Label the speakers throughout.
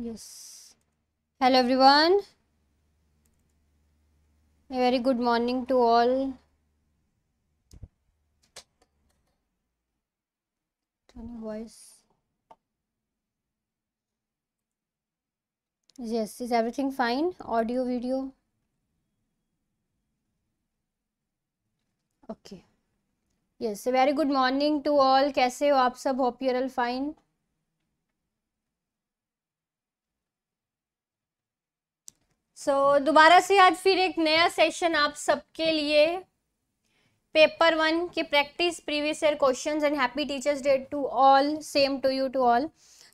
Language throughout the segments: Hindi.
Speaker 1: yes hello everyone a very good morning to all turn voice yes is everything fine audio video okay yes a very good morning to all कैसे हो आप सब you all fine? So so, दोबारा से आज फिर एक नया सेशन आप सबके लिए पेपर वन के practice previous year questions and happy teachers day to all same to you to all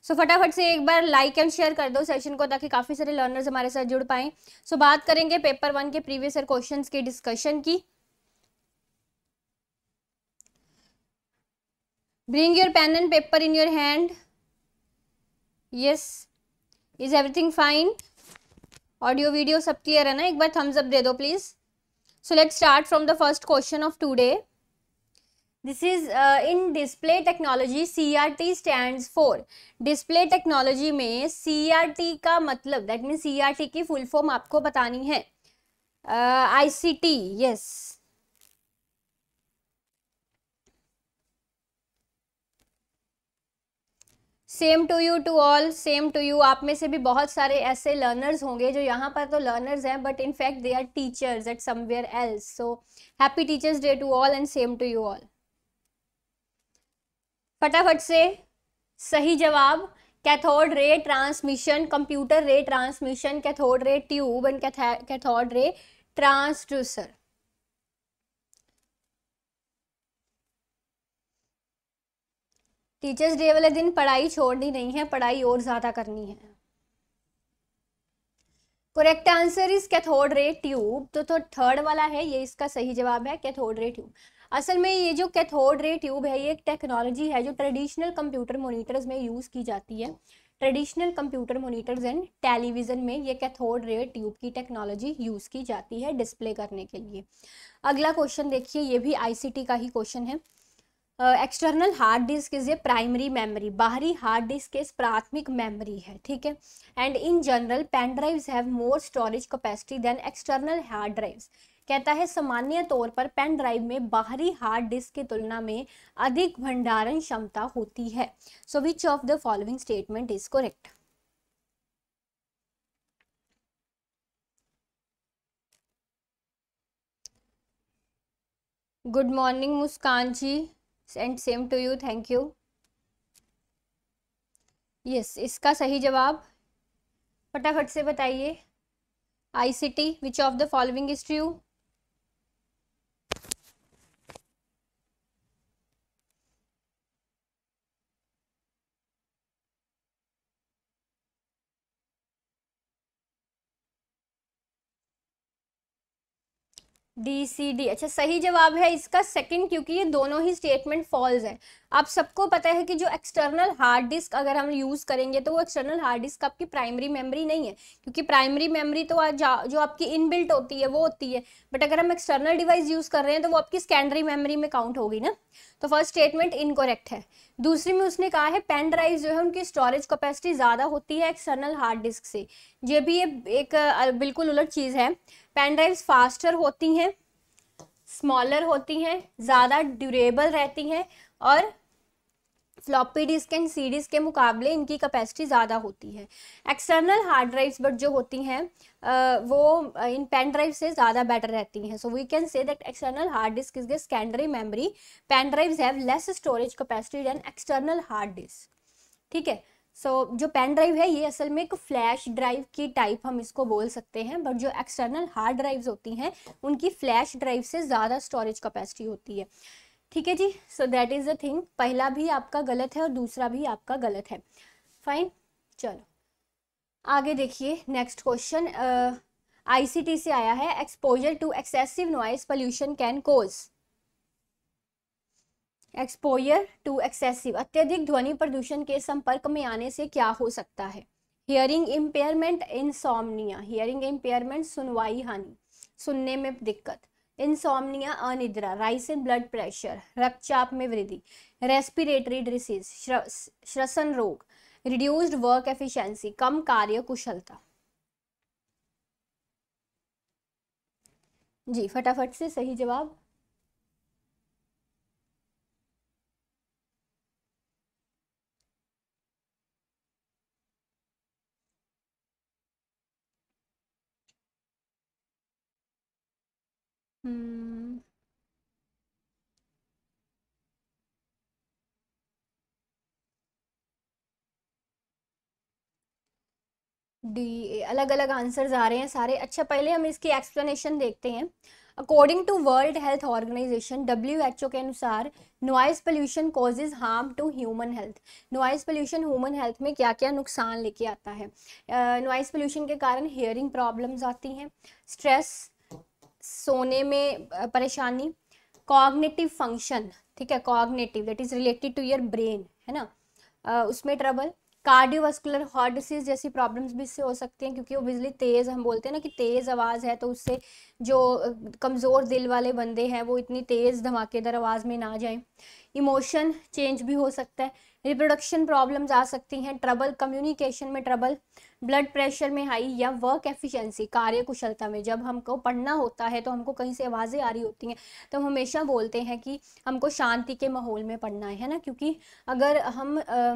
Speaker 1: so फटाफट से एक बार लाइक एंड शेयर कर दो सेशन को ताकि काफ़ी सारे लर्नर्स हमारे साथ जुड़ पाएँ सो so, बात करेंगे पेपर वन के प्रीवियस ईयर क्वेश्चन के डिस्कशन की bring your pen and paper in your hand yes is everything fine audio video सब क्लियर है ना एक बार थम्स अप दे दो please so let start from the first question of today this is in display technology C R T stand for display technology में सी आर टी का मतलब that mean C R T की फुल फॉर्म आपको बतानी है I C T yes same to you to all same to you आप में से भी बहुत सारे ऐसे लर्नर्स होंगे जो यहाँ पर तो लर्नर्स हैं but in fact they are teachers at somewhere else so happy teachers day to all and same to you all फटाफट से सही जवाब cathode ray transmission computer ray transmission cathode ray tube and cathode ray transducer teachers day वाले दिन पढ़ाई छोड़नी नहीं है पढ़ाई और ज़्यादा करनी है correct answer is cathode ray tube तो तो थर्ड वाला है ये इसका सही जवाब है कैथोड रे ट्यूब असल में ये जो कैथोड रे ट्यूब है ये एक टेक्नोलॉजी है जो ट्रेडिशनल कंप्यूटर मोनिटर्स में यूज़ की जाती है traditional computer monitors and television में ये कैथोड रे ट्यूब की टेक्नोलॉजी यूज़ की जाती है डिस्प्ले करने के लिए अगला क्वेश्चन देखिए ये भी आईसीटी का ही क्वेश्चन है external hard disk is a primary memory बाहरी हार्ड डिस्क इस प्राथमिक मेमोरी है ठीक है and in general pen drives have more storage capacity than external hard drives कहता है सामान्य तौर पर पेन ड्राइव में बाहरी हार्ड डिस्क की तुलना में अधिक भंडारण क्षमता होती है so which of the following statement is correct good morning Muskan ji and same to you thank you yes इसका सही जवाब फटाफट से बताइए I C T which of the following is true D C D अच्छा सही जवाब है इसका सेकंड क्योंकि ये दोनों ही स्टेटमेंट फॉल्स है आप सबको पता है कि जो एक्सटर्नल हार्ड डिस्क अगर हम यूज़ करेंगे तो वो एक्सटर्नल हार्ड डिस्क आपकी प्राइमरी मेमोरी नहीं है क्योंकि प्राइमरी मेमोरी तो आज जो आपकी इनबिल्ट होती है वो होती है बट अगर हम एक्सटर्नल डिवाइस यूज़ कर रहे हैं तो वो आपकी सेकेंडरी मेमरी में काउंट होगी ना तो फर्स्ट स्टेटमेंट इनकोरेक्ट है दूसरी में उसने कहा है पेन ड्राइव जो है उनकी स्टोरेज कैपेसिटी ज़्यादा होती है एक्सटर्नल हार्ड डिस्क से ये भी ये एक बिल्कुल उलट चीज़ है पेन ड्राइव्स फास्टर होती हैं स्मॉलर होती हैं ज़्यादा ड्यूरेबल रहती हैं और floppy disk and C disk के मुकाबले इनकी कैपेसिटी ज़्यादा होती है एक्सटर्नल हार्ड ड्राइव्स बट जो होती हैं वो इन पेन ड्राइव से ज़्यादा बेटर रहती हैं so we can say that external hard disk is the secondary memory pen drives have less storage capacity than external hard disk ठीक है सो so, जो पेन ड्राइव है ये असल में एक फ्लैश ड्राइव की टाइप हम इसको बोल सकते हैं बट जो एक्सटर्नल हार्ड ड्राइव्स होती हैं उनकी फ्लैश ड्राइव से ज़्यादा स्टोरेज कैपेसिटी होती है ठीक है जी so that is the thing पहला भी आपका गलत है और दूसरा भी आपका गलत है फाइन चलो आगे देखिए नेक्स्ट क्वेश्चन आईसीटी से आया है exposure to excessive noise pollution can cause exposure to excessive अत्यधिक ध्वनि प्रदूषण के संपर्क में आने से क्या हो सकता है hearing impairment insomnia hearing impairment सुनवाई हानि सुनने में दिक्कत इंसोमनिया अनिद्रा राइस इन ब्लड प्रेशर रक्तचाप में वृद्धि रेस्पिरेटरी डिसीज श्रसन रोग रिड्यूस्ड वर्क एफिशिएंसी कम कार्य कुशलता जी फटाफट से सही जवाब डी अलग अलग आंसर्स आ रहे हैं सारे अच्छा पहले हम इसकी एक्सप्लेनेशन देखते हैं according to World Health Organisation W H O के अनुसार noise pollution causes harm to human health noise pollution human health में क्या क्या नुकसान लेके आता है नॉइज़ uh, पोल्यूशन के कारण हेयरिंग प्रॉब्लम्स आती हैं स्ट्रेस सोने में परेशानी कॉग्नेटिव फंक्शन ठीक है cognitive that is related to your brain है ना uh, उसमें ट्रबल कार्डियोवास्कुलर हार्ट डिसीज जैसी प्रॉब्लम्स भी इससे हो सकती हैं क्योंकि वो बिजली तेज़ हम बोलते हैं ना कि तेज़ आवाज़ है तो उससे जो कमज़ोर दिल वाले बंदे हैं वो इतनी तेज़ धमाकेदार आवाज़ में ना जाएं इमोशन चेंज भी हो सकता है रिप्रोडक्शन प्रॉब्लम्स आ सकती हैं ट्रबल कम्युनिकेशन में ट्रबल ब्लड प्रेशर में हाई या वर्क एफिशिएंसी कार्य कुशलता में जब हमको पढ़ना होता है तो हमको कहीं से आवाज़ें आ रही होती हैं तो हम हमेशा बोलते हैं कि हमको शांति के माहौल में पढ़ना है ना क्योंकि अगर हम आ,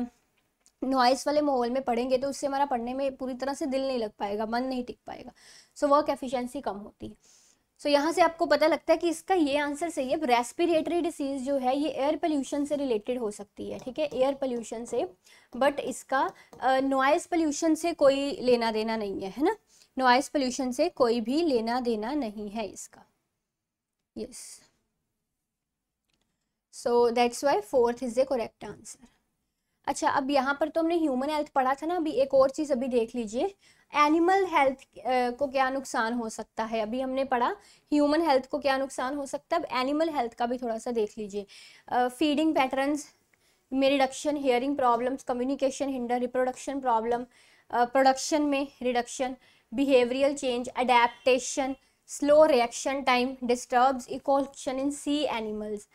Speaker 1: नॉइस वाले माहौल में पढ़ेंगे तो उससे हमारा पढ़ने में पूरी तरह से दिल नहीं लग पाएगा मन नहीं टिक पाएगा सो वर्क एफिशिएंसी कम होती है सो so, यहाँ से आपको पता लगता है कि इसका ये आंसर सही है रेस्पिरेटरी डिसीज जो है ये एयर पोल्यूशन से रिलेटेड हो सकती है ठीक है एयर पोल्यूशन से बट इसका नॉइस uh, पोल्यूशन से कोई लेना देना नहीं है है ना नॉइज़ पोल्यूशन से कोई भी लेना देना नहीं है इसका yes so that's why fourth is the correct answer अच्छा अब यहाँ पर तो हमने ह्यूमन हेल्थ पढ़ा था ना अभी एक और चीज़ अभी देख लीजिए एनिमल हेल्थ को क्या नुकसान हो सकता है अभी हमने पढ़ा ह्यूमन हेल्थ को क्या नुकसान हो सकता है अब एनिमल हेल्थ का भी थोड़ा सा देख लीजिए फीडिंग पैटर्न्स में reduction hearing problems communication hinder reproduction problem production में reduction behavioural change adaptation slow reaction time disturbs echolocation in sea animals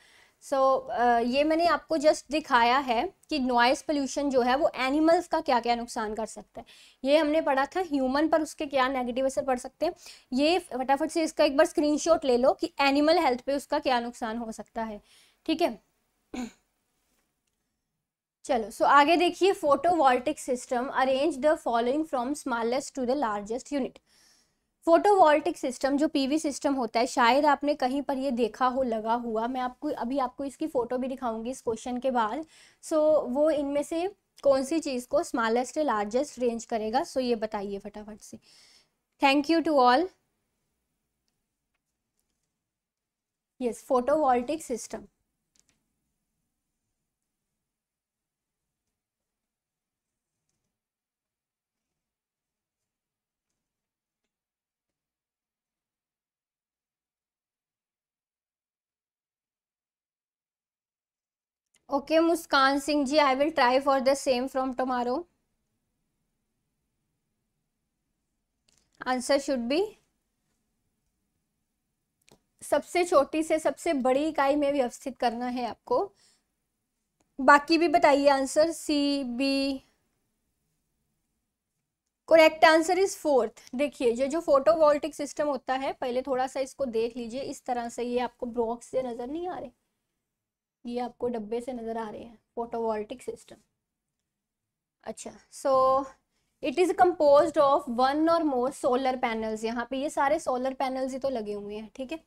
Speaker 1: so so, uh, ये मैंने आपको जस्ट दिखाया है कि नॉइज़ पोल्यूशन जो है वो एनिमल्स का क्या क्या नुकसान कर सकता है ये हमने पढ़ा था ह्यूमन पर उसके क्या नेगेटिव असर पड़ सकते हैं ये फटाफट से इसका एक बार स्क्रीनशॉट ले लो कि एनिमल हेल्थ पे उसका क्या नुकसान हो सकता है ठीक है चलो सो so आगे देखिए photovoltaic system arrange the following from smallest to the largest unit photovoltaic system जो पीवी सिस्टम होता है शायद आपने कहीं पर ये देखा हो लगा हुआ मैं आपको अभी आपको इसकी फ़ोटो भी दिखाऊंगी इस क्वेश्चन के बाद सो so, वो इनमें से कौन सी चीज़ को स्मॉलेस्ट लार्जेस्ट रेंज करेगा सो so, ये बताइए फटाफट से thank you to all yes photovoltaic system okay Muskan Singh ji I will try for the same from tomorrow answer should be सबसे छोटी से सबसे बड़ी इकाई में व्यवस्थित करना है आपको बाकी भी बताइए answer C B correct answer is fourth देखिए जो जो फोटोवोल्टिक सिस्टम होता है पहले थोड़ा सा इसको देख लीजिए इस तरह से ये आपको ब्रॉक्स से नज़र नहीं आ रहे ये आपको डब्बे से नज़र आ रहे हैं फोटोवोल्टिक सिस्टम अच्छा so it is compose of one और मोर सोलर पैनल्स यहाँ पे ये सारे सोलर पैनल्स ही तो लगे हुए हैं ठीक है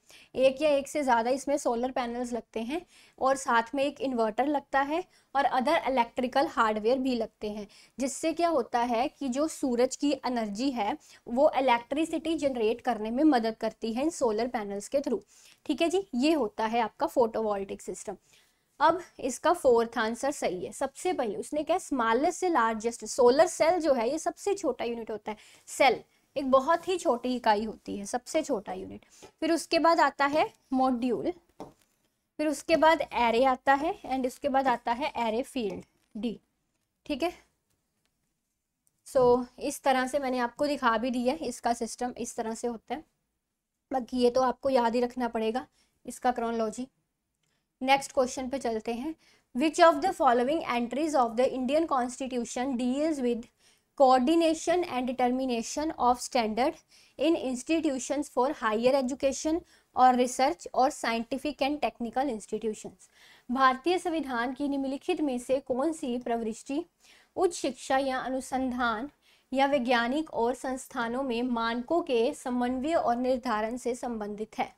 Speaker 1: एक या एक से ज़्यादा इसमें सोलर पैनल्स लगते हैं और साथ में एक इन्वर्टर लगता है और अदर इलेक्ट्रिकल हार्डवेयर भी लगते हैं जिससे क्या होता है कि जो सूरज की एनर्जी है वो इलेक्ट्रिसिटी जनरेट करने में मदद करती है इन सोलर पैनल्स के थ्रू ठीक है जी ये होता है आपका फोटोवोल्टिक सिस्टम अब इसका फोर्थ आंसर सही है सबसे पहले उसने क्या स्मॉलेस्ट से लार्जेस्ट सोलर सेल जो है ये सबसे छोटा यूनिट होता है सेल एक बहुत ही छोटी इकाई होती है सबसे छोटा यूनिट फिर उसके बाद आता है मॉड्यूल फिर उसके बाद एरे आता है एंड उसके बाद आता है एरे फील्ड डी ठीक है सो so, इस तरह से मैंने आपको दिखा भी दिया है इसका सिस्टम इस तरह से होता है बाकी ये तो आपको याद ही रखना पड़ेगा इसका क्रोनोलॉजी नेक्स्ट क्वेश्चन पे चलते हैं which of the following entries of the Indian constitution deals with coordination and determination of standard in institution for higher education और रिसर्च और साइंटिफिक एंड टेक्निकल इंस्टीट्यूशन भारतीय संविधान की निम्नलिखित में से कौन सी प्रवृष्टि उच्च शिक्षा या अनुसंधान या वैज्ञानिक और संस्थानों में मानकों के समन्वय और निर्धारण से संबंधित है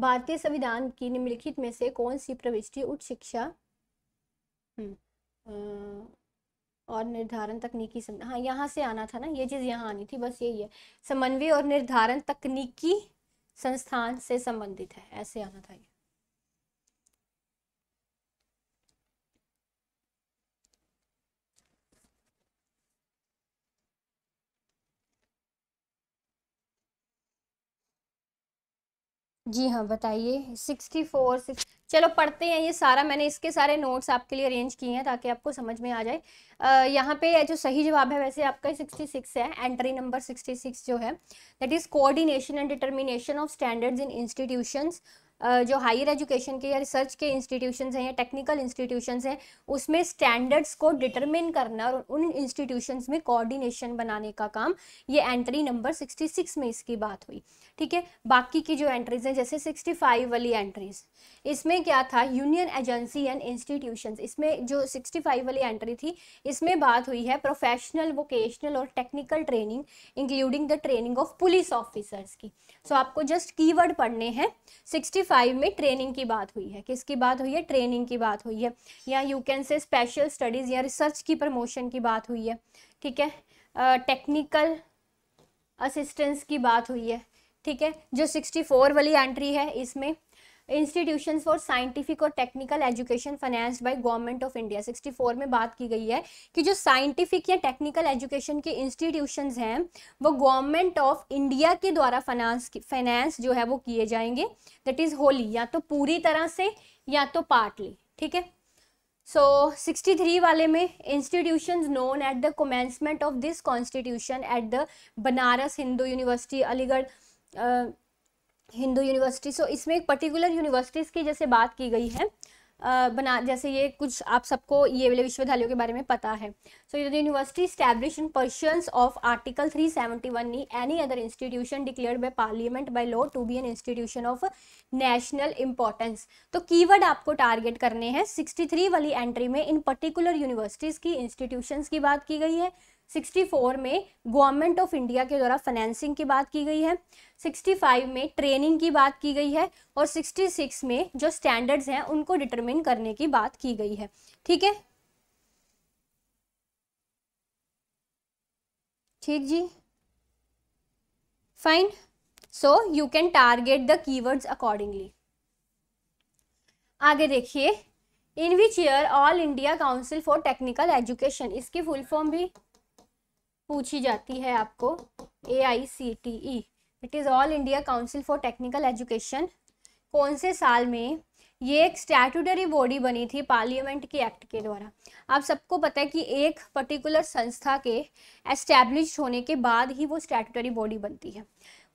Speaker 1: भारतीय संविधान की निम्नलिखित में से कौन सी प्रविष्टि उच्च शिक्षा हम्म, और निर्धारण तकनीकी हाँ यहाँ से आना था ना ये चीज़ यहाँ आनी थी बस यही है समन्वय और निर्धारण तकनीकी संस्थान से संबंधित है ऐसे आना था ये जी हाँ बताइए सिक्सटी फोर सिक्स चलो पढ़ते हैं ये सारा मैंने इसके सारे नोट्स आपके लिए अरेंज किए हैं ताकि आपको समझ में आ जाए यहाँ पे जो सही जवाब है वैसे आपका सिक्सटी सिक्स है एंट्री नंबर सिक्सटी सिक्स जो है that is coordination and determination of standards in institutions जो हायर एजुकेशन के या रिसर्च के इंस्टीट्यूशंस हैं या टेक्निकल इंस्टीट्यूशंस हैं उसमें स्टैंडर्ड्स को डिटरमिन करना और उन इंस्टीट्यूशंस में कोऑर्डिनेशन बनाने का काम ये एंट्री नंबर 66 में इसकी बात हुई ठीक है बाकी की जो एंट्रीज हैं जैसे 65 वाली एंट्रीज इसमें क्या था यूनियन एजेंसी एंड इंस्टीट्यूशन इसमें जो फाइव वाली एंट्री थी इसमें बात हुई है प्रोफेशनल वोकेशनल और technical training including the training of police officers की सो so, आपको जस्ट की पढ़ने हैं सिक्सटी 1965 में ट्रेनिंग की बात हुई है किसकी बात हुई है ट्रेनिंग की बात हुई है या you can say special studies या रिसर्च की प्रमोशन की बात हुई है ठीक है टेक्निकल असिस्टेंस की बात हुई है ठीक है जो 64 वाली एंट्री है इसमें इंस्टीट्यूशन फॉर साइंटिफिक और technical education finance by government of India 64 में बात की गई है कि जो साइंटिफिक या टेक्निकल एजुकेशन के इंस्टीट्यूशन हैं वो गवर्नमेंट ऑफ इंडिया के द्वारा फाइनेंस फाइनेंस जो है वो किए जाएंगे दैट इज़ होली या तो पूरी तरह से या तो पार्टली ठीक है सो so, 63 वाले में institution known at the commencement of this constitution at the Banaras Hindu University Aligarh Hindu University so इसमें एक पर्टिकुलर यूनिवर्सिटीज़ की जैसे बात की गई है बना जैसे ये कुछ आप सबको ये वाले विश्वविद्यालयों के बारे में पता है so the university establish in pursuance of article 371 नी any other institution declared by parliament by law to be an institution of national importance तो कीवर्ड आपको टारगेट करने हैं 63 वाली एंट्री में इन पर्टिकुलर यूनिवर्सिटीज़ की इंस्टीट्यूशंस की बात की गई है 64 में गवर्नमेंट ऑफ इंडिया के द्वारा फाइनेंसिंग की बात की गई है 65 में ट्रेनिंग की बात की गई है और 66 में जो स्टैंडर्ड्स हैं उनको डिटरमिन करने की बात की गई है ठीक है ठीक जी fine so you can target the keywords accordingly आगे देखिए in which year All India Council for Technical Education इसकी फुल फॉर्म भी पूछी जाती है आपको A I C T E it is All India Council for Technical Education कौन से साल में ये एक स्टैट्यूटरी बॉडी बनी थी पार्लियामेंट की एक्ट के द्वारा आप सबको पता है कि एक पर्टिकुलर संस्था के एस्टैब्लिश होने के बाद ही वो स्टैट्यूटरी बॉडी बनती है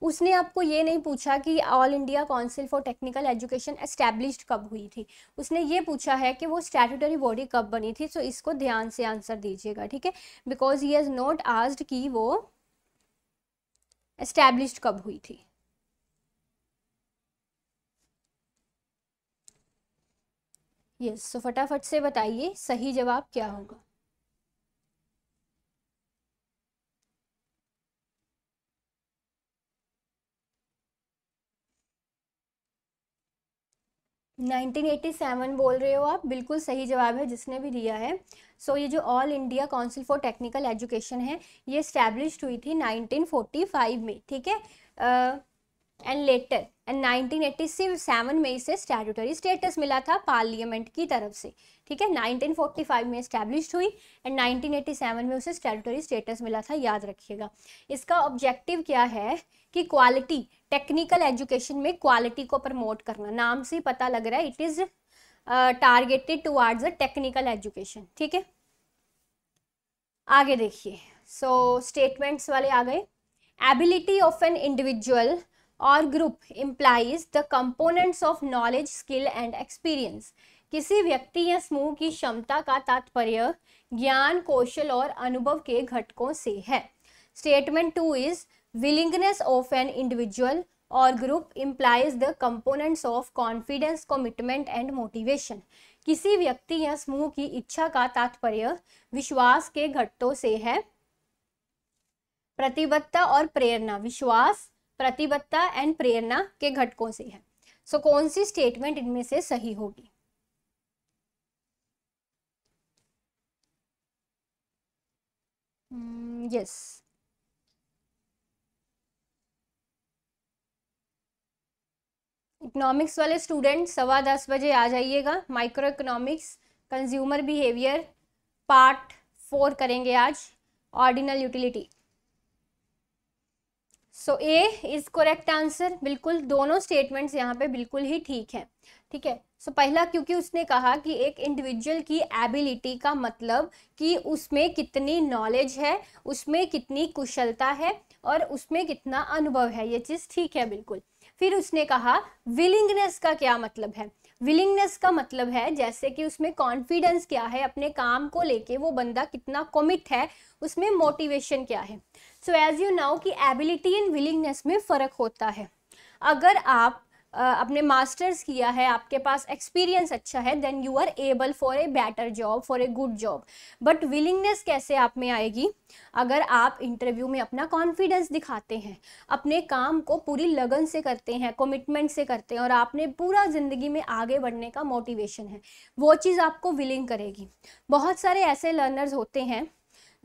Speaker 1: उसने आपको ये नहीं पूछा कि All India Council for Technical Education establish कब हुई थी उसने ये पूछा है कि वो स्टैटूटरी बॉडी कब बनी थी सो इसको ध्यान से आंसर दीजिएगा ठीक है because he has not asked कि वो एस्टेब्लिश कब हुई थी यस yes, सो so फटाफट से बताइए सही जवाब क्या होगा 1987 बोल रहे हो आप बिल्कुल सही जवाब है जिसने भी दिया है सो so, ये जो All India Council for Technical Education है ये इस्टेब्लिश हुई थी 1945 में ठीक है एंड लेटर एंड 1987 में इसे स्टैटूटरी स्टेटस मिला था पार्लियामेंट की तरफ से ठीक है 1945 में इस्टेब्लिश हुई एंड 1987 में उसे स्टैटूटरी स्टेटस मिला था याद रखिएगा इसका ऑब्जेक्टिव क्या है कि क्वालिटी टेक्निकल एजुकेशन में क्वालिटी को प्रमोट करना नाम से ही पता लग रहा है it is targeted towards a technical education ठीक है आगे देखिए सो स्टेटमेंट्स वाले आ गए एबिलिटी ऑफ एन इंडिविजुअल और group implies the components of knowledge skill and experience किसी व्यक्ति या समूह की क्षमता का तात्पर्य ज्ञान कौशल और अनुभव के घटकों से है statement two is willingness of an individual और group implies the components of confidence commitment and motivation किसी व्यक्ति या समूह की इच्छा का तात्पर्य विश्वास के घटकों से है प्रतिबद्धता और प्रेरणा विश्वास प्रतिबद्धता एंड प्रेरणा के घटकों से है सो so, कौन सी स्टेटमेंट इनमें से सही होगी यस hmm, yes. इकोनॉमिक्स वाले स्टूडेंट सवा दस बजे आ जाइएगा micro economics consumer behaviour part four करेंगे आज ordinal utility so A is correct answer बिल्कुल दोनों स्टेटमेंट्स यहाँ पे बिल्कुल ही ठीक है ठीक है सो पहला क्योंकि उसने कहा कि एक इंडिविजुअल की एबिलिटी का मतलब कि उसमें कितनी नॉलेज है उसमें कितनी कुशलता है और उसमें कितना अनुभव है ये चीज़ ठीक है बिल्कुल फिर उसने कहा विलिंगनेस का क्या मतलब है विलिंगनेस का मतलब है जैसे कि उसमें कॉन्फिडेंस क्या है अपने काम को लेके वो बंदा कितना कमिट है उसमें मोटिवेशन क्या है सो एज यू नाउ कि एबिलिटी एंड विलिंगनेस में फ़र्क होता है अगर आप अपने मास्टर्स किया है आपके पास एक्सपीरियंस अच्छा है then you are able for a better job for a good job but willingness कैसे आप में आएगी अगर आप इंटरव्यू में अपना कॉन्फिडेंस दिखाते हैं अपने काम को पूरी लगन से करते हैं कमिटमेंट से करते हैं और आपने पूरा ज़िंदगी में आगे बढ़ने का मोटिवेशन है वो चीज़ आपको विलिंग करेगी बहुत सारे ऐसे लर्नर्स होते हैं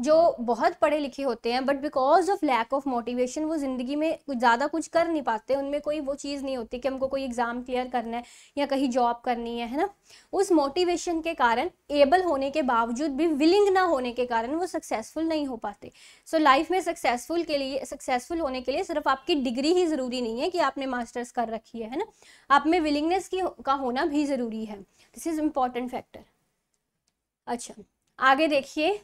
Speaker 1: जो बहुत पढ़े लिखे होते हैं but because of lack of motivation वो ज़िंदगी में ज़्यादा कुछ कर नहीं पाते उनमें कोई वो चीज़ नहीं होती कि हमको कोई एग्ज़ाम क्लियर करना है या कहीं जॉब करनी है है ना उस मोटिवेशन के कारण एबल होने के बावजूद भी विलिंग ना होने के कारण वो सक्सेसफुल नहीं हो पाते सो so, लाइफ में सक्सेसफुल के लिए सक्सेसफुल होने के लिए सिर्फ आपकी डिग्री ही ज़रूरी नहीं है कि आपने मास्टर्स कर रखी है है ना आप में विलिंगनेस की का होना भी ज़रूरी है दिस इज़ इम्पॉर्टेंट फैक्टर अच्छा आगे देखिए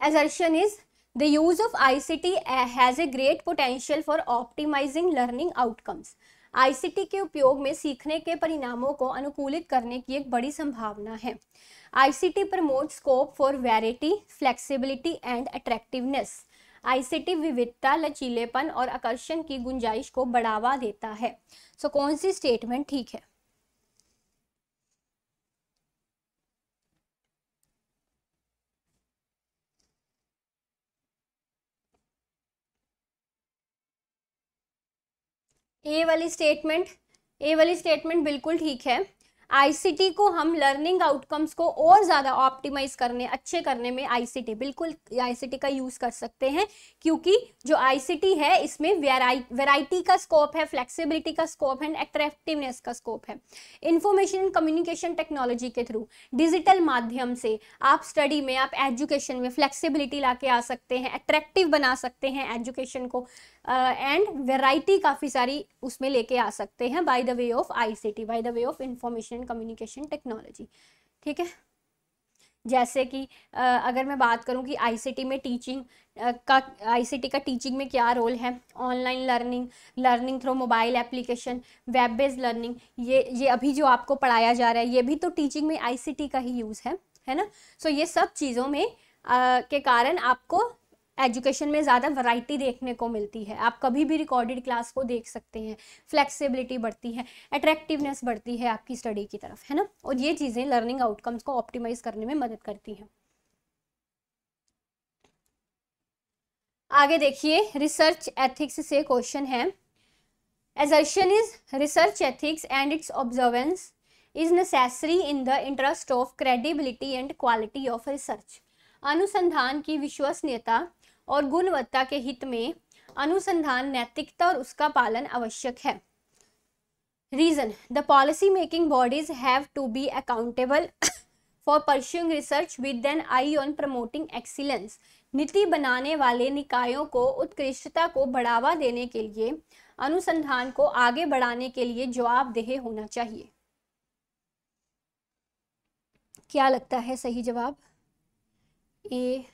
Speaker 1: assertion is the use of ICT uh, has a great potential for optimizing learning outcomes. T के उपयोग में सीखने के परिणामों को अनुकूलित करने की एक बड़ी संभावना है T promote scope for variety flexibility and attractiveness T विविधता लचीलेपन और आकर्षण की गुंजाइश को बढ़ावा देता है सो so, कौन सी स्टेटमेंट ठीक है ए वाली स्टेटमेंट ए वाली स्टेटमेंट बिल्कुल ठीक है आईसीटी को हम लर्निंग आउटकम्स को और ज़्यादा ऑप्टिमाइज करने अच्छे करने में आईसीटी बिल्कुल आईसीटी का यूज़ कर सकते हैं क्योंकि जो आईसीटी है इसमें वेराइटी का स्कोप है फ्लेक्सिबिलिटी का स्कोप है एट्रैक्टिवनेस का स्कोप है इंफॉर्मेशन एंड कम्युनिकेशन टेक्नोलॉजी के थ्रू डिजिटल माध्यम से आप स्टडी में आप एजुकेशन में फ्लेक्सीबिलिटी ला आ सकते हैं अट्रैक्टिव बना सकते हैं एजुकेशन को एंड वेराइटी काफ़ी सारी उसमें लेके आ सकते हैं by the way of ICT by the way of information communication technology ठीक है जैसे कि uh, अगर मैं बात करूं कि आईसीटी में टीचिंग uh, का आईसीटी का टीचिंग में क्या रोल है online learning learning through mobile application web based learning ये ये अभी जो आपको पढ़ाया जा रहा है ये भी तो टीचिंग में आईसीटी का ही यूज़ है है ना सो so, ये सब चीज़ों में uh, के कारण आपको एजुकेशन में ज़्यादा वैरायटी देखने को मिलती है आप कभी भी रिकॉर्डेड क्लास को देख सकते हैं फ्लेक्सिबिलिटी बढ़ती है अट्रैक्टिवनेस बढ़ती है आपकी स्टडी की तरफ है ना और ये चीज़ें लर्निंग आउटकम्स को ऑप्टिमाइज करने में मदद करती हैं आगे देखिए रिसर्च एथिक्स से क्वेश्चन है assertion is research ethics and its observance is necessary in the interest of credibility and quality of research अनुसंधान की विश्वसनीयता और गुणवत्ता के हित में अनुसंधान नैतिकता और उसका पालन आवश्यक है reason the policy making bodies have to be accountable for pursuing research with an eye on promoting excellence नीति बनाने वाले निकायों को उत्कृष्टता को बढ़ावा देने के लिए अनुसंधान को आगे बढ़ाने के लिए जवाबदेह होना चाहिए क्या लगता है सही जवाब A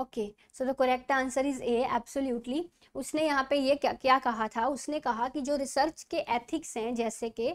Speaker 1: okay so the correct answer is A absolutely उसने यहाँ पे ये क्या क्या कहा था उसने कहा कि जो रिसर्च के एथिक्स हैं जैसे कि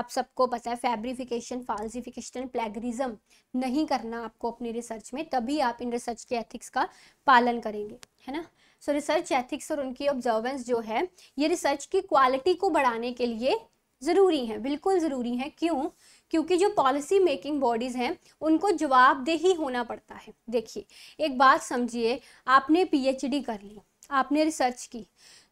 Speaker 1: आप सबको पता है फैब्रिफिकेशन फॉल्सिफिकेशन प्लेगरिज्म नहीं करना आपको अपनी रिसर्च में तभी आप इन रिसर्च के एथिक्स का पालन करेंगे है ना सो रिसर्च एथिक्स और उनकी ऑब्जर्वेंस जो है ये रिसर्च की क्वालिटी को बढ़ाने के लिए ज़रूरी है बिल्कुल ज़रूरी है क्यों क्योंकि जो पॉलिसी मेकिंग बॉडीज़ हैं उनको जवाबदेही होना पड़ता है देखिए एक बात समझिए आपने पीएचडी कर ली आपने रिसर्च की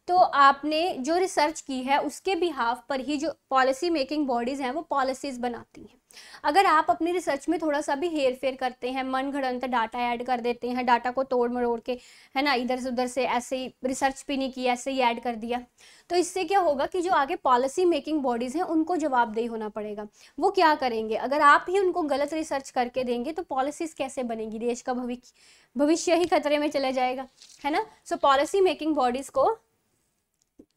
Speaker 1: तो आपने जो रिसर्च की है उसके बिहाफ पर ही जो पॉलिसी मेकिंग बॉडीज़ हैं वो पॉलिसीज़ बनाती हैं अगर आप अपनी रिसर्च में थोड़ा सा भी हेर फेर करते हैं मन घड़ंत डाटा ऐड कर देते हैं डाटा को तोड़ मरोड़ के है ना इधर से उधर से ऐसे ही रिसर्च भी नहीं किया ऐसे ही ऐड कर दिया तो इससे क्या होगा कि जो आगे पॉलिसी मेकिंग बॉडीज़ हैं उनको जवाबदेही होना पड़ेगा वो क्या करेंगे अगर आप ही उनको गलत रिसर्च करके देंगे तो पॉलिसीज़ कैसे बनेगी देश का भविष्य भविष्य ही खतरे में चला जाएगा है ना सो पॉलिसी मेकिंग बॉडीज़ को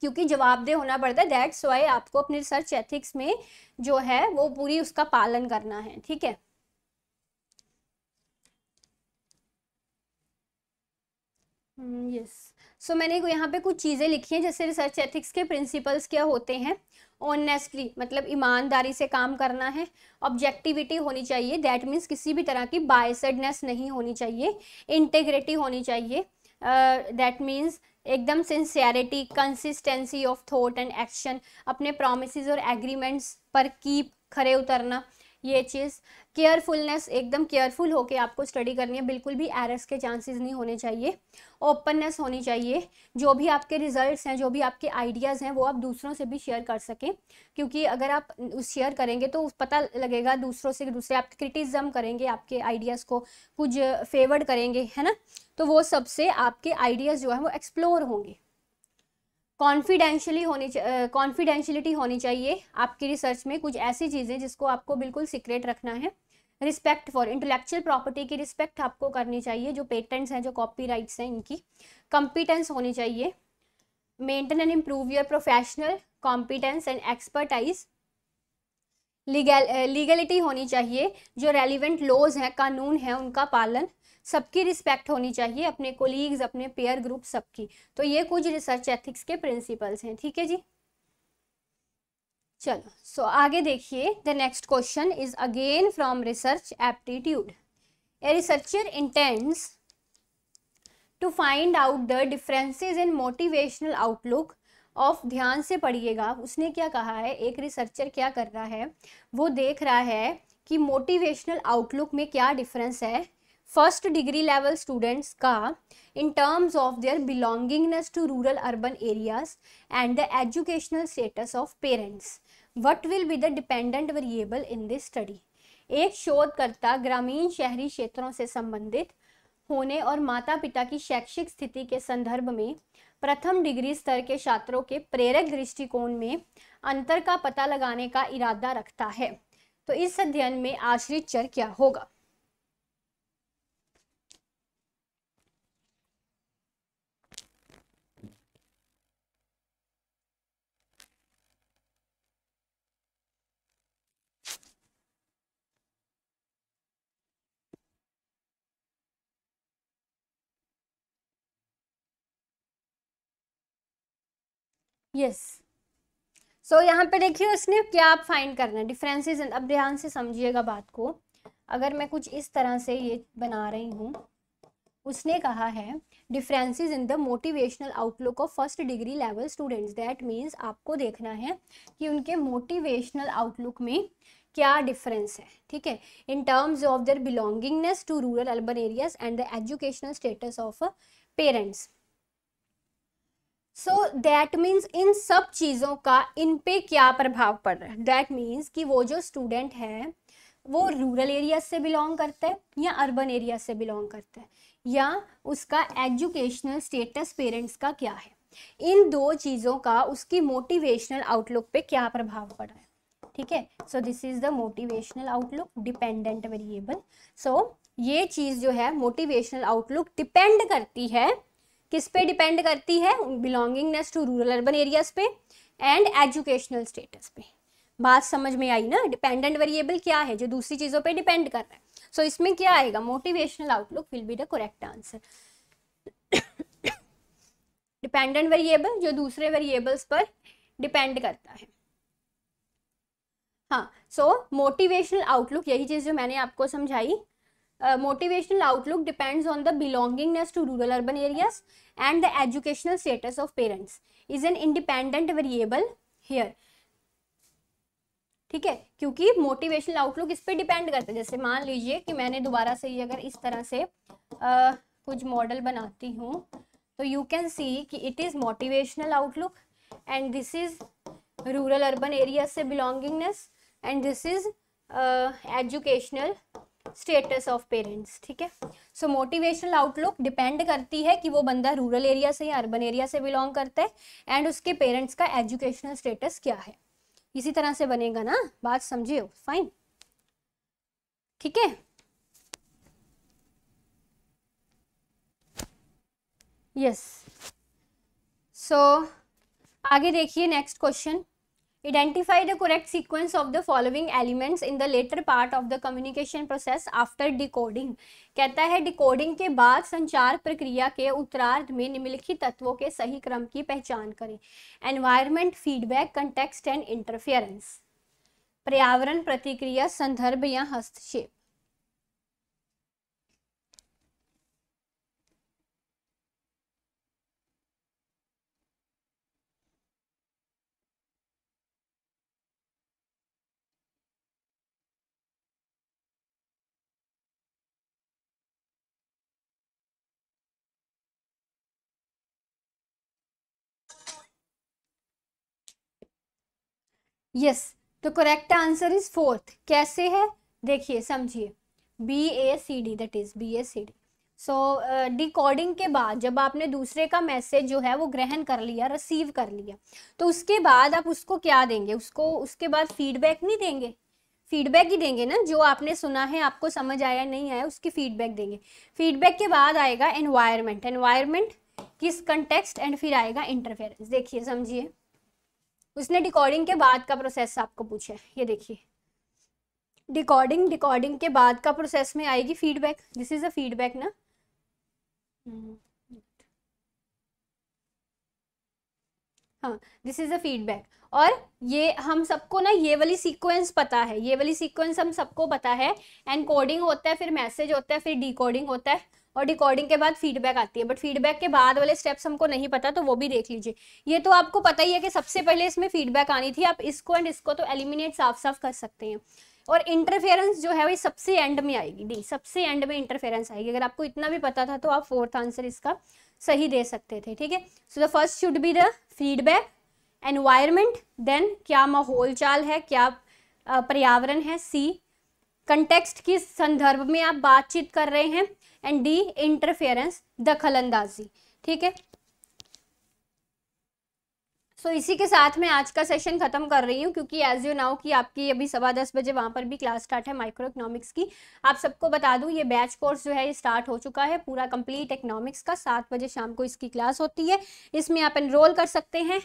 Speaker 1: क्योंकि जवाबदेह होना पड़ता है दैट्स वाई आपको अपने रिसर्च एथिक्स में जो है वो पूरी उसका पालन करना है ठीक है यस hmm, सो मैंने यहाँ पे कुछ चीज़ें लिखी हैं जैसे रिसर्च एथिक्स के प्रिंसिपल्स क्या होते हैं ऑनेस्टली मतलब ईमानदारी से काम करना है ऑब्जेक्टिविटी होनी चाहिए दैट मीन्स किसी भी तरह की बायसडनेस नहीं होनी चाहिए इंटेग्रिटी होनी चाहिए दैट uh, मीन्स एकदम sincerity consistency of thought and action अपने प्रोमिस और एग्रीमेंट्स पर कीप खरे उतरना ये चीज़ केयरफुलनेस एकदम केयरफुल होकर आपको स्टडी करनी है बिल्कुल भी एरर्स के चांसेस नहीं होने चाहिए ओपननेस होनी चाहिए जो भी आपके रिजल्ट्स हैं जो भी आपके आइडियाज़ हैं वो आप दूसरों से भी शेयर कर सकें क्योंकि अगर आप उस शेयर करेंगे तो पता लगेगा दूसरों से दूसरे आप क्रिटिज़म करेंगे आपके आइडियाज़ को कुछ फेवर्ड करेंगे है ना तो वो सबसे आपके आइडियाज़ जो है वो एक्सप्लोर होंगे कॉन्फिडेंशली होनी कॉन्फिडेंशलिटी होनी चाहिए आपकी रिसर्च में कुछ ऐसी चीज़ें जिसको आपको बिल्कुल सीक्रेट रखना है रिस्पेक्ट फॉर इंटेलेक्चुअल प्रॉपर्टी की रिस्पेक्ट आपको करनी चाहिए जो पेटेंट्स हैं जो कॉपीराइट्स हैं इनकी कॉम्पिटेंस होनी चाहिए maintain and improve your professional competence and expertise legal legality होनी चाहिए जो रेलिवेंट लॉज हैं कानून है उनका पालन सबकी रिस्पेक्ट होनी चाहिए अपने कोलीग्स अपने पेयर ग्रुप सबकी तो ये कुछ रिसर्च एथिक्स के प्रिंसिपल्स हैं ठीक है जी चलो सो so, आगे देखिए the next question is again from research aptitude a researcher intends to find out the differences in motivational outlook of ध्यान से पढ़िएगा उसने क्या कहा है एक रिसर्चर क्या कर रहा है वो देख रहा है कि मोटिवेशनल आउटलुक में क्या डिफरेंस है फर्स्ट डिग्री लेवल स्टूडेंट्स का in terms of their belongingness to rural urban areas and the educational status of parents what will be the dependent variable in this study एक शोधकर्ता ग्रामीण शहरी क्षेत्रों से संबंधित होने और माता पिता की शैक्षिक स्थिति के संदर्भ में प्रथम डिग्री स्तर के छात्रों के प्रेरक दृष्टिकोण में अंतर का पता लगाने का इरादा रखता है तो इस अध्ययन में आश्रित चर क्या होगा यस सो यहाँ पे देखिए उसने क्या आप फाइंड करना है डिफरेंसेस अब ध्यान से समझिएगा बात को अगर मैं कुछ इस तरह से ये बना रही हूँ उसने कहा है differences in the motivational outlook of first degree level students that means आपको देखना है कि उनके मोटिवेशनल आउटलुक में क्या डिफरेंस है ठीक है in terms of their belongingness to rural urban areas and the educational status of parents so that means इन सब चीज़ों का इन पे क्या प्रभाव पड़ रहा है दैट मीन्स कि वो जो स्टूडेंट हैं वो रूरल एरिया से बिलोंग करता है या अर्बन एरिया से बिलोंग करता है या उसका एजुकेशनल स्टेटस पेरेंट्स का क्या है इन दो चीज़ों का उसकी मोटिवेशनल आउटलुक पे क्या प्रभाव पड़ रहा है ठीक है so this is the motivational outlook dependent variable so ये चीज़ जो है मोटिवेशनल आउटलुक डिपेंड करती है किस पे डिपेंड करती है belongingness to rural urban areas पे एंड एजुकेशनल स्टेटस पे बात समझ में आई ना डिपेंडेंट वेरिएबल क्या है जो दूसरी चीज़ों पे डिपेंड कर रहा है सो so, इसमें क्या आएगा motivational outlook will be the correct answer dependent variable जो दूसरे वेरिएबल्स पर डिपेंड करता है हाँ सो मोटिवेशनल आउटलुक यही चीज़ जो मैंने आपको समझाई motivational outlook depends on the belongingness to rural urban areas and the educational status of parents is an independent variable here ठीक है क्योंकि मोटिवेशनल आउटलुक इस पर डिपेंड करते हैं जैसे मान लीजिए कि मैंने दोबारा से ये अगर इस तरह से आ, uh, कुछ मॉडल बनाती हूँ तो यू कैन सी कि it is motivational outlook and this is rural urban area से belongingness and this is educational status of parents ठीक है सो मोटिवेशनल आउटलुक डिपेंड करती है कि वो बंदा रूरल एरिया से या अर्बन एरिया से बिलोंग करता है एंड उसके पेरेंट्स का एजुकेशनल स्टेटस क्या है इसी तरह से बनेगा ना बात समझे हो फाइन ठीक है यस सो आगे देखिए next question Identify the correct sequence of the following elements in the later part of the communication process after decoding. कहता है decoding के बाद संचार प्रक्रिया के उत्तरार्ध में निम्नलिखित तत्वों के सही क्रम की पहचान करें environment feedback context and interference पर्यावरण प्रतिक्रिया संदर्भ या हस्तक्षेप यस तो करेक्ट आंसर इज फोर्थ कैसे है देखिए समझिए B A C D that is B A C D so decoding के बाद जब आपने दूसरे का मैसेज जो है वो ग्रहण कर लिया रिसीव कर लिया तो उसके बाद आप उसको क्या देंगे उसको उसके बाद फीडबैक नहीं देंगे फीडबैक ही देंगे ना जो आपने सुना है आपको समझ आया नहीं आया उसकी फीडबैक देंगे फीडबैक के बाद आएगा एनवायरमेंट एनवायरमेंट किस कंटेक्स्ट एंड फिर आएगा इंटरफेरेंस देखिए समझिए उसने डिकॉर्डिंग के बाद का प्रोसेस आपको पूछा है ये देखिए डिकॉर्डिंग डिकॉर्डिंग के बाद का प्रोसेस में आएगी feedback this is a feedback ना दिस इज अ फीडबैक और ये हम सबको ना ये वाली सीक्वेंस पता है ये वाली सीक्वेंस हम सबको पता है एनकोडिंग होता है फिर मैसेज होता है फिर डिकोडिंग होता है और रिकॉर्डिंग के बाद फीडबैक आती है बट फीडबैक के बाद वाले स्टेप्स हमको नहीं पता तो वो भी देख लीजिए ये तो आपको पता ही है कि सबसे पहले इसमें फीडबैक आनी थी आप इसको एंड इसको तो एलिमिनेट साफ साफ कर सकते हैं और इंटरफेरेंस जो है वही सबसे एंड में आएगी डी सबसे एंड में इंटरफेरेंस आएगी अगर आपको इतना भी पता था तो आप फोर्थ आंसर इसका सही दे सकते थे ठीक है so the first should be the feedback environment then क्या माहौल चाल है क्या पर्यावरण है सी कंटेक्स्ट किस संदर्भ में आप बातचीत कर रहे हैं एंड डी इंटरफेरेंस दखलंदाजी ठीक है सो इसी के साथ मैं आज का सेशन खत्म कर रही हूँ क्योंकि एज यू नाउ कि आपकी अभी सवा दस बजे वहाँ पर भी क्लास स्टार्ट है माइक्रो इकोनॉमिक्स की आप सबको बता दूँ ये बैच कोर्स जो है ये स्टार्ट हो चुका है पूरा कंप्लीट इकोनॉमिक्स का सात बजे शाम को इसकी क्लास होती है इसमें आप एनरोल कर सकते हैं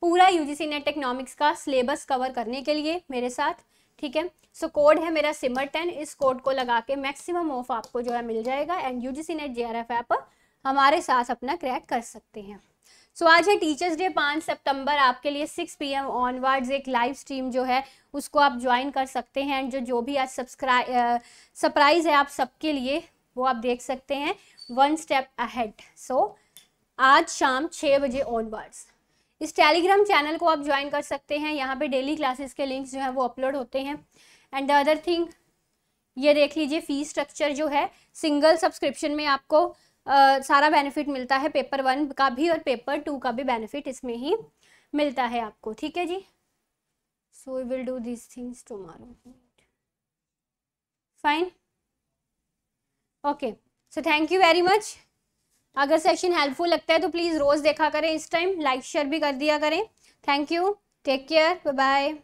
Speaker 1: पूरा यूजीसी नेट इकोनॉमिक्स का सिलेबस कवर करने के लिए मेरे साथ ठीक है सो कोड है मेरा सिमर टेन इस कोड को लगा के मैक्सिमम ऑफ आपको जो है मिल जाएगा and U G C NET J R F app हमारे साथ अपना क्रैक कर सकते हैं सो so, आज है टीचर्स डे पाँच सितंबर आपके लिए सिक्स पी एम ऑनवर्ड्स एक लाइव स्ट्रीम जो है उसको आप ज्वाइन कर सकते हैं एंड जो जो भी आज सब्सक्राइब सरप्राइज़ है आप सबके लिए वो आप देख सकते हैं वन स्टेप अहेड सो आज शाम छः बजे ऑनवर्ड्स इस टेलीग्राम चैनल को आप ज्वाइन कर सकते हैं यहाँ पे डेली क्लासेस के लिंक्स जो हैं वो अपलोड होते हैं एंड द अदर थिंग ये देख लीजिए फ़ी स्ट्रक्चर जो है सिंगल सब्सक्रिप्शन में आपको आ, सारा बेनिफिट मिलता है पेपर वन का भी और पेपर टू का भी बेनिफिट इसमें ही मिलता है आपको ठीक है जी so we will do this things tomorrow fine okay so thank you very much अगर सेशन हेल्पफुल लगता है तो प्लीज़ रोज़ देखा करें इस टाइम लाइक शेयर भी कर दिया करें thank you take care bye